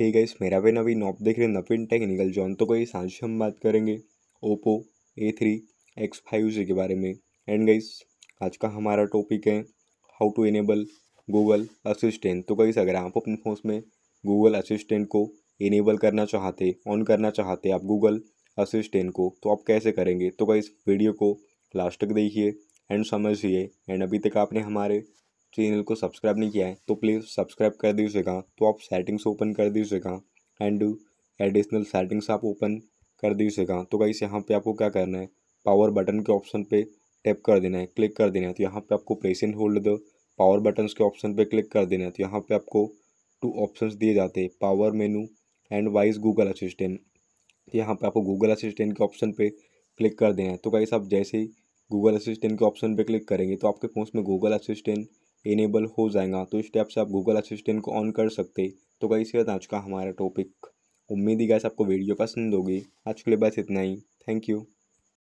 hey guys मेरा भी नवीन आप देख रहे हैं नवीन टेक्निकल जॉन तो कोई आज हम बात करेंगे Oppo A three X five G के बारे में एंड गाइस आज का हमारा टॉपिक है how to enable Google Assistant तो गाइस अगर आप अपने फोन में गूगल असिस्टेंट को इनेबल करना चाहते ऑन करना चाहते आप गूगल असिस्टेंट को तो आप कैसे करेंगे तो गाइस वीडियो को लास्ट तक देखिए एंड समझिए एंड अभी तक आपने हमारे चैनल को सब्सक्राइब नहीं किया है तो प्लीज़ सब्सक्राइब कर दीजिएगा तो आप सेटिंग्स ओपन कर दीजिएगा एंड एडिशनल सेटिंग्स आप ओपन कर दीजिएगा तो गाइस यहाँ पे आपको क्या करना है पावर बटन के ऑप्शन पे टैप कर देना है क्लिक कर देना है तो यहाँ पे आपको press and hold the power button के ऑप्शन पे क्लिक कर देना है तो यहाँ पे आपको टू ऑप्शंस दिए जाते हैं power menu and voice Google Assistant तो यहाँ पे आपको गूगल असिस्टेंट के ऑप्शन पे क्लिक कर देना है तो गाइस आप जैसे ही गूगल असिस्टेंट के ऑप्शन पे क्लिक करेंगे तो आपके फ़ोन में गूगल असिस्टेंट इनेबल हो जाएगा तो इस टाइप से आप गूगल असिस्टेंट को ऑन कर सकते तो कई से आज का हमारा टॉपिक उम्मीद ही गैस आपको वीडियो पसंद होगी आज के लिए बस इतना ही थैंक यू